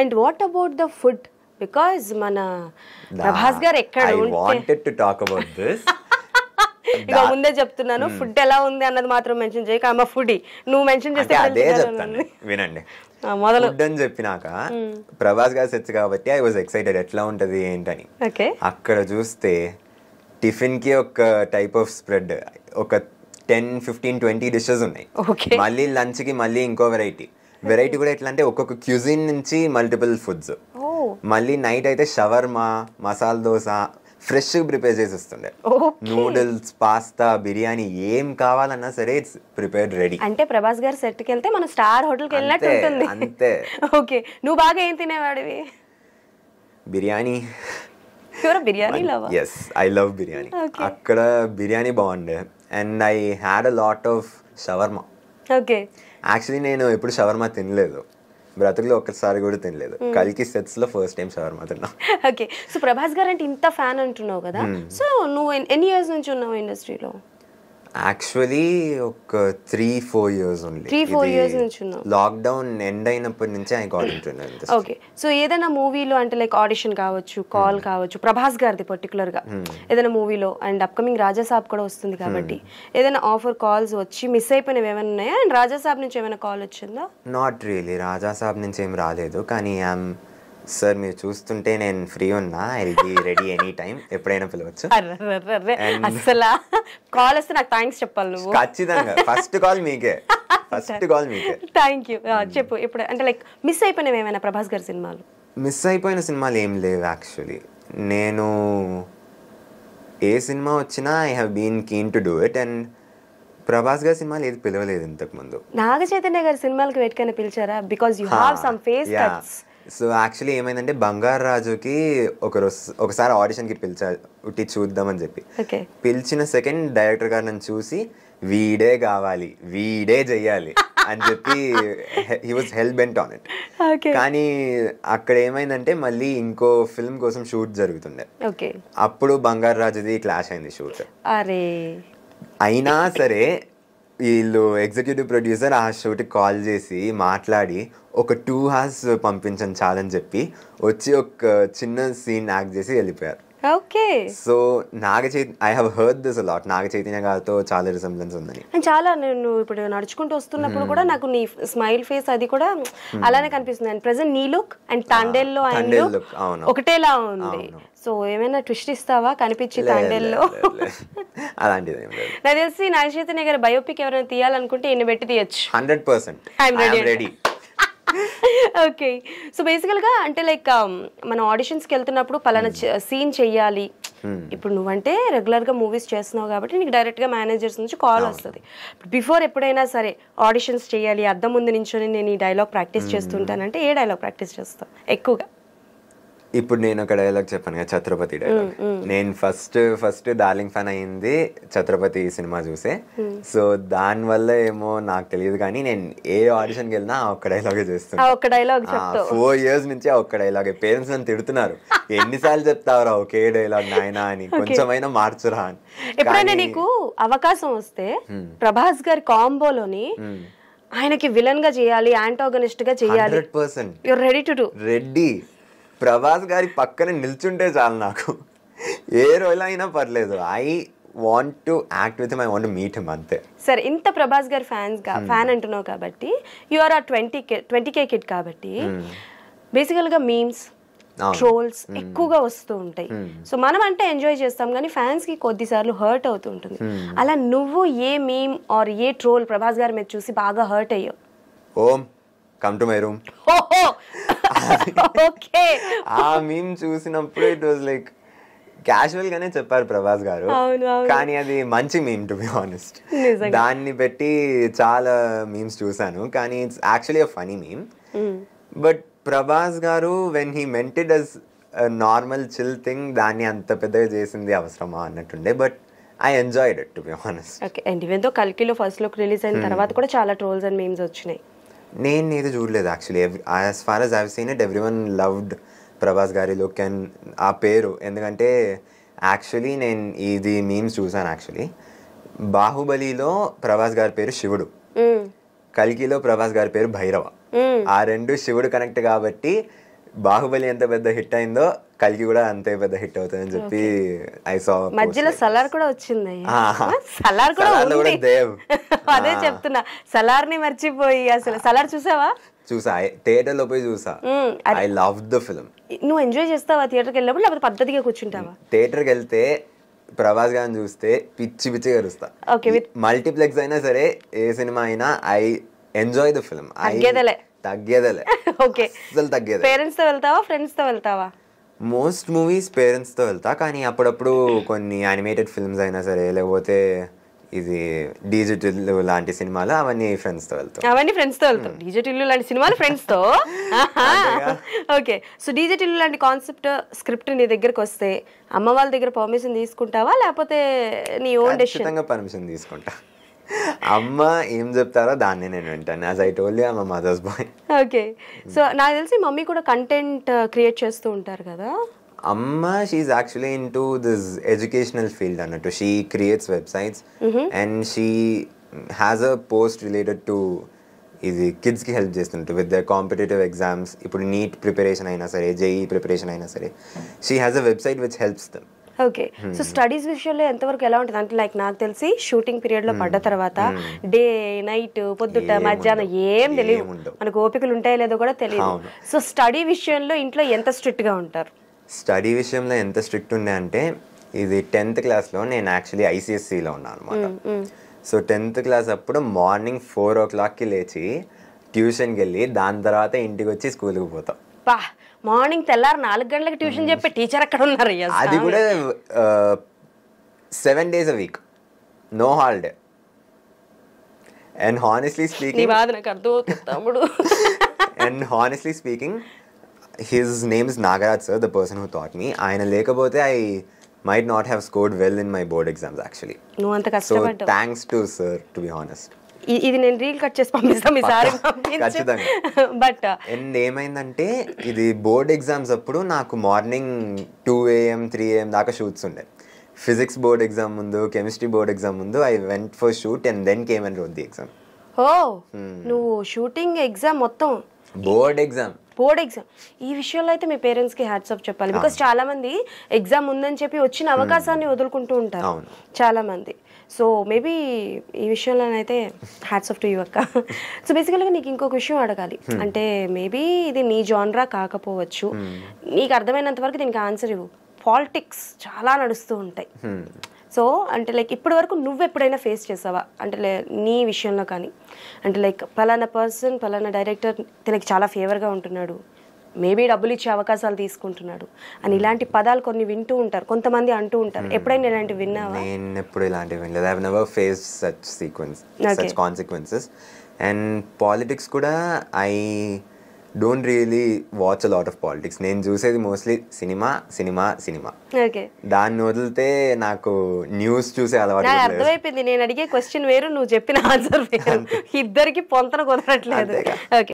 And what about the food because మన ప్రభాస్ గారు ఎక్కడ wanted to talk about this ఇక ముందే చెప్తున్నాను ఫుడ్ hmm. ఎలా ఉంది అన్నది మాత్రం మెన్షన్ చేయక అమ్మ ఫుడీ నువ్వు మెన్షన్ చేస్తే అదే చెప్తాను వినండి మొదలు ఫుడ్ అని చెప్పినాక hmm. ప్రభాస్ గారు సెచ్ కాబట్టి ఐ వాజ్ ఎక్సైటెడ్ ఎట్లా ఉంటది ఏంటని అక్కడ చూస్తే టిఫిన్ కి ఒక టైప్ ఆఫ్ స్ప్రెడ్ ఒక టెన్ ఫిఫ్టీన్ ట్వంటీ డిషెస్ ఉన్నాయి మళ్ళీ లంచ్ కి మళ్ళీ ఇంకో వెరైటీ వెరైటీ కూడా ఎట్లా అంటే ఒక్కొక్క క్యూజిన్ నుంచి మల్టిపుల్ ఫుడ్స్ మళ్ళీ నైట్ అయితే shawarma masala dosa fresh prepare చేసి వస్తుండే నూడిల్స్ పాస్తా బిర్యానీ ఏం కావాలన్నా సరే ఇట్స్ ప్రిపేర్ రెడీ అంటే ప్రభాస్ గారు సెట్ వెళ్తే మనం స్టార్ హోటల్కి వెళ్ళినట్టు ఉంటుంది అంతే ఓకే నువ్వు బాగా ఏం తినేవాడివి biryani biryani love yes I love biryani అక్కడ బిర్యానీ బాగుండే and I had a lot of shawarma okay actually నేను ఎప్పుడు షవర్మా తినలేదు బ్రతుకులో ఒక్కసారి కూడా తినలేదు hmm. కలికి సెట్స్ లో ఫస్ట్ టైం షవర్మా తిన్నా ఓకే సో ప్రభాస్ గారు అంటే ఇంత ఫ్యాన్ అంటున్నావు కదా hmm. సో నువ్వు ఎన్ని ఇయర్స్ నుంచి ఉన్నావు ఇండస్ట్రీలో యాక్చువల్లీ ఒక త్రీ ఫోర్ ఇయర్స్ ఉంది త్రీ ఫోర్ ఇయర్స్ నుంచి లాక్డౌన్ ఎండ్ అయినప్పటి నుంచి I got into okay so ఏదైనా మూవీలో అంటే లైక్ ఆడిషన్ కావచ్చు కాల్ hmm. కావచ్చు ప్రభాస్ గారిది పర్టికులర్ గా hmm. ఏదైనా మూవీలో అండ్ అప్కమింగ్ రాజాసాబ్ కూడా వస్తుంది కాబట్టి hmm. ఏదైనా ఆఫర్ కాల్స్ వచ్చి మిస్ అయిపోయినవి ఏమైనా ఉన్నాయా అండ్ రాజాసాబ్ నుంచి ఏమైనా కాల్ వచ్చిందా నాట్ రియలీ రాజాసాబ్ నుంచి ఏం రాలేదు కానీ ఐఎమ్ సార్ మీరు చూస్తుంటే నేను ఫ్రీ ఉన్నా I be ready any time ఎప్పుడైనా పిలవచ్చు అసలు కాల్ వస్తే నాకు థ్యాంక్స్ చెప్పాలి నువ్వు ఖచ్చితంగా ఫస్ట్ కాల్ మీకే ఫస్ట్ కాల్ మీకే థ్యాంక్ యూ చెప్పు ఇప్పుడు అంటే లైక్ మిస్ అయిపోయినవి ఏమైనా ప్రభాస్ గారి సినిమాలు మిస్ అయిపోయిన సినిమాలు ఏం లేవు యాక్చువల్లీ నేను ఏ సినిమా వచ్చినా I have been keen to do it and Prabhas గారి సినిమాలు ఏది పిలవలేదు ఇంతకుముందు ముందు నాగ చైతన్య గారి సినిమాలకు వెతికని పిలిచారా because you have some face cuts so actually ఏమైందంటే బంగారు రాజుకి ఒకరు ఒకసారి ఆడిషన్కి పిలిచా ఉట్టి చూద్దామని చెప్పి పిలిచిన సెకండ్ డైరెక్టర్ గారు నన్ను చూసి వీడే కావాలి వీడే చెయ్యాలి అని చెప్పి he was hell bent on it కానీ అక్కడ ఏమైందంటే మళ్ళీ ఇంకో ఫిల్మ్ కోసం షూట్ జరుగుతుండే అప్పుడు బంగారు రాజుది క్లాష్ అయింది షూట్ అయినా సరే వీళ్ళు ఎగ్జిక్యూటివ్ ప్రొడ్యూసర్ ఆ షోకి కాల్ చేసి మాట్లాడి ఒక టూ హార్స్ పంపించండి చాలని చెప్పి వచ్చి ఒక చిన్న సీన్ యాక్ట్ చేసి వెళ్ళిపోయారు okay so Naga I have heard this a lot Naga Chaitanya గారితో చాలా రిసెంబ్లెన్స్ ఉందని చాలా నేను ఇప్పుడు నడుచుకుంటూ వస్తున్నప్పుడు కూడా hmm. నాకు నీ స్మైల్ ఫేస్ అది కూడా hmm. అలానే కనిపిస్తుంది అండ్ ప్రెసెంట్ నీ లుక్ అండ్ తాండేల్లో అండ్ లుక్ ఒకటేలా ఉంది సో ఏమైనా ట్విస్ట్ ఇస్తావా కనిపించి తాండేల్లో అలాంటిది నాకు తెలిసి నాగ గారి బయోపిక్ ఎవరైనా తీయాలనుకుంటే ఈయన పెట్టి తీయచ్చు hundred percent ready okay so బేసికల్గా అంటే లైక్ um, మన ఆడిషన్స్కి వెళ్తున్నప్పుడు పలానా సీన్ hmm. చెయ్యాలి hmm. ఇప్పుడు నువ్వంటే రెగ్యులర్గా మూవీస్ చేస్తున్నావు కాబట్టి నీకు డైరెక్ట్గా మేనేజర్స్ నుంచి కాల్ వస్తుంది బిఫోర్ ఎప్పుడైనా సరే ఆడిషన్స్ చేయాలి అద్దం ముందు నించొని నేను ఈ డైలాగ్ ప్రాక్టీస్ hmm. చేస్తుంటానంటే ఏ డైలాగ్ ప్రాక్టీస్ చేస్తాను ఎక్కువగా ఇప్పుడు నేను ఒక డైలాగ్ చెప్పాను కదా ఛత్రపతి డైలాగ్ నేను ఫస్ట్ ఫస్ట్ డార్లింగ్ ఫ్యాన్ అయింది ఛత్రపతి సినిమా చూసే సో దాని వల్ల ఏమో నాకు తెలియదు కానీ నేను ఏ ఆడిషన్కి వెళ్ళినా ఒక్క డైలాగే చేస్తున్నా ఫోర్ ఇయర్స్ నుంచి ఒక్క డైలాగే పేరెంట్స్ నన్ను తిడుతున్నారు ఎన్నిసార్లు చెప్తావురా ఒకే డైలాగ్ నాయనా అని కొంచెమైనా మార్చురా అని ఎప్పుడైనా నీకు అవకాశం వస్తే ప్రభాస్ గారి కాంబోలోని ఆయనకి విలన్ గా చేయాలి ఆంటోగనిస్ట్ గా చేయాలి రెడీ టు రెడీ ప్రభాస్ గారి పక్కన నిల్చుంటే చాలు నాకు ఏ రోజు అయినా పర్లేదు I want to act with my want meet him అంతే సార్ ఇంత ప్రభాస్ గారి ఫ్యాన్స్ ఫ్యాన్ అంటున్నావు కాబట్టి you are a twenty K twenty K kit కాబట్టి బేసికల్గా మీమ్స్ ట్రోల్స్ ఎక్కువగా వస్తూ ఉంటాయి సో hmm. మనం అంటే ఎంజాయ్ చేస్తాం కానీ ఫ్యాన్స్ కి కొద్దిసార్లు హర్ట్ అవుతూ ఉంటుంది hmm. అలా నువ్వు a meme or a troll Prabhas గారి మీద చూసి బాగా హర్ట్ అయ్యావు ఓం come to my room okay ఆ మీమ్ చూసినప్పుడు ఇట్ వాజ్ లైక్ క్యాజువల్ గానే చెప్పారు ప్రభాస్ గారు కానీ అది మంచి మీమ్ టు బి ఆనెస్ట్ దాన్ని పెట్టి చాలా మీమ్స్ చూసాను కానీ it's actually funny meme but Prabhas garu when he meant it as normal chill thing దాన్ని అంత పెద్దగా చేసింది అవసరమా అన్నట్టుండే but I enjoyed it to be honest okay and ఇవేందో కల్కిలో ఫస్ట్ లుక్ రిలీజ్ అయిన hmm. తర్వాత కూడా చాలా ట్రోల్స్ అండ్ మీమ్స్ వచ్చినాయి నేను ఇది చూడలేదు actually as far as I've seen it everyone loved Prabhas గారి లుక్ అండ్ ఆ పేరు ఎందుకంటే యాక్చువల్లీ నేను ఇది మీమ్స్ చూసాను యాక్చువల్లీ బాహుబలిలో ప్రభాస్ గారి పేరు శివుడు కల్కిలో ప్రభాస్ గారి పేరు భైరవ ఆ రెండు శివుడు కనెక్ట్ కాబట్టి బాహుబలి ఎంత పెద్ద హిట్ అయిందో కలిగి కూడా అంతే పెద్ద హిట్ అవుతుందని చెప్పి ఐ సా మధ్యలో సలార్ కూడా వచ్చింది సలార్ కూడా అదే చెప్తున్నా సలార్ ని మర్చిపోయి అసలు సలార్ చూసావా చూసా థియేటర్ లో పోయి చూసా ఐ లవ్ ద ఫిల్మ్ నువ్వు ఎంజాయ్ చేస్తావా థియేటర్కి వెళ్ళినప్పుడు లేకపోతే పద్ధతిగా కూర్చుంటావా థియేటర్కి వెళ్తే ప్రభాస్ గారిని చూస్తే పిచ్చి పిచ్చి అరుస్తా మల్టీప్లెక్స్ అయినా సరే ఏ సినిమా అయినా ఐ ఎంజాయ్ ద ఫిల్మ్ తగ్గేదలే తగ్గేదలే ఓకే అసలు తగ్గేదే పేరెంట్స్ తో వెళ్తావా ఫ్రెండ్స్ తో వెళ్తావా మోస్ట్ మూవీస్ పేరెంట్స్తో వెళ్తా కానీ అప్పుడప్పుడు కొన్ని యానిమేటెడ్ ఫిల్మ్స్ అయినా సరే లేకపోతే ఇది డిజిటల్ లాంటి సినిమాలు అవన్నీ ఫ్రెండ్స్ తో వెళ్తాం అవన్నీ ఫ్రెండ్స్ తో వెళ్తాం hmm. డిజిటల్ లాంటి సినిమాలు ఫ్రెండ్స్ తో ఓకే సో డిజిటల్ లాంటి కాన్సెప్ట్ స్క్రిప్ట్ నీ దగ్గరకు వస్తే అమ్మ వాళ్ళ దగ్గర పర్మిషన్ తీసుకుంటావా లేకపోతే నీ ఓన్ డెసిషన్ పర్మిషన్ తీసుకుంటా అమ్మ ఏం చెప్తారో దాన్ని నేను వింటాను as I told you mother's boy okay so నాకు తెలిసి మమ్మీ కూడా కంటెంట్ క్రియేట్ uh, చేస్తూ ఉంటారు కదా అమ్మ she actually into this educational field అన్నట్టు she creates websites and she has a post related to ఇది కిడ్స్కి హెల్ప్ చేస్తుంటు విత్ ద కాంపిటేటివ్ ఎగ్జామ్స్ ఇప్పుడు నీట్ ప్రిపరేషన్ అయినా సరే జేఈ ప్రిపరేషన్ e అయినా సరే she has a website which helps them okay so studies విషయంలో ఎంతవరకు ఎలా ఉంటుంది అంటే లైక్ నాకు తెలిసి షూటింగ్ పీరియడ్ లో పడ్డ hmm. తర్వాత డే hmm. నైట్ పొద్దుట మధ్యాహ్నం ఏం తెలియదు మనకు ఓపికలు ఉంటాయో లేదో కూడా తెలియదు సో స్టడీ విషయంలో ఇంట్లో ఎంత స్ట్రిక్ట్ గా ఉంటారు స్టడీ విషయంలో ఎంత స్ట్రిక్ట్ ఉండే అంటే ఇది టెన్త్ క్లాస్లో నేను యాక్చువల్లీ లో ఉన్నాను అనమాట సో టెన్త్ క్లాస్ అప్పుడు మార్నింగ్ ఫోర్ ఓ క్లాక్కి లేచి ట్యూషన్కి వెళ్ళి దాని తర్వాత ఇంటికి వచ్చి స్కూల్కి పోతాం అబ్బా మార్నింగ్ తెల్లారు నాలుగు గంటలకు ట్యూషన్ చెప్పి hmm. టీచర్ అక్కడ ఉన్నారు అది కూడా seven days a week no holiday and honestly speaking నాకు అర్థమవుతుంది and honestly speaking his name is Nagaraj sir the person who taught me ఆయన లేకపోతే I might not have scored well in my board exams actually నువ్వు thanks to sir to be honest ఇది నేను reel cut చేసి పంపిస్తాను ఈసారి but ఏమైందంటే ఇది బోర్డ్ ఎగ్జామ్స్ అప్పుడు నాకు morning two AM three AM దాకా షూట్స్ ఉండే ఫిజిక్స్ బోర్డ్ ఎగ్జామ్ ముందు కెమిస్ట్రీ బోర్డ్ ఎగ్జామ్ ముందు I went for shoot and then came and wrote the exam ఓ నువ్వు షూటింగ్ ఎగ్జామ్ మొత్తం బోర్డ్ ఎగ్జామ్ బోర్డ్ ఎగ్జామ్ ఈ విషయంలో అయితే మీ పేరెంట్స్ కి హ్యాట్స్ ఆఫ్ చెప్పాలి బికాస్ చాలా మంది ఎగ్జామ్ ఉందని చెప్పి వచ్చిన అవకాశాన్ని వదులుకుంటూ ఉంటారు చాలా మంది సో మేబీ ఈ విషయంలోనైతే హ్యాట్స్ ఆఫ్ టు యూ అక్క సో బేసికల్గా నీకు ఇంకొక విషయం అడగాలి hmm. అంటే మేబీ ఇది నీ జాన్రా కాకపోవచ్చు hmm. నీకు అర్థమైనంత వరకు దీనికి ఆన్సర్ ఇవ్వు పాలిటిక్స్ చాలా నడుస్తూ ఉంటాయి సో hmm. అంటే లైక్ ఇప్పటి వరకు నువ్వు ఎప్పుడైనా ఫేస్ చేసావా అంటే నీ విషయంలో కానీ అంటే లైక్ పలానా పర్సన్ పలానా డైరెక్టర్ తనకి చాలా ఫేవర్గా ఉంటున్నాడు మేబీ డబ్బులు ఇచ్చే అవకాశాలు తీసుకుంటున్నాడు అని ఇలాంటి పదాలు కొన్ని వింటూ ఉంటారు కొంతమంది అంటూ ఉంటారు hmm. ఎప్పుడైనా ఇలాంటివి విన్నావా నేను ఎప్పుడు ఇలాంటివి వినలేదు I never face such sequence such consequences and politics కూడా I don't really watch lot of politics నేను చూసేది మోస్ట్లీ సినిమా సినిమా సినిమా దాన్ని వదిలితే నాకు న్యూస్ చూసే అలవాటు అర్థమైపోయింది నేను అడిగే క్వశ్చన్ వేరు నువ్వు చెప్పిన ఆన్సర్ వేరు ఇద్దరికి పొంతన కుదరట్లేదు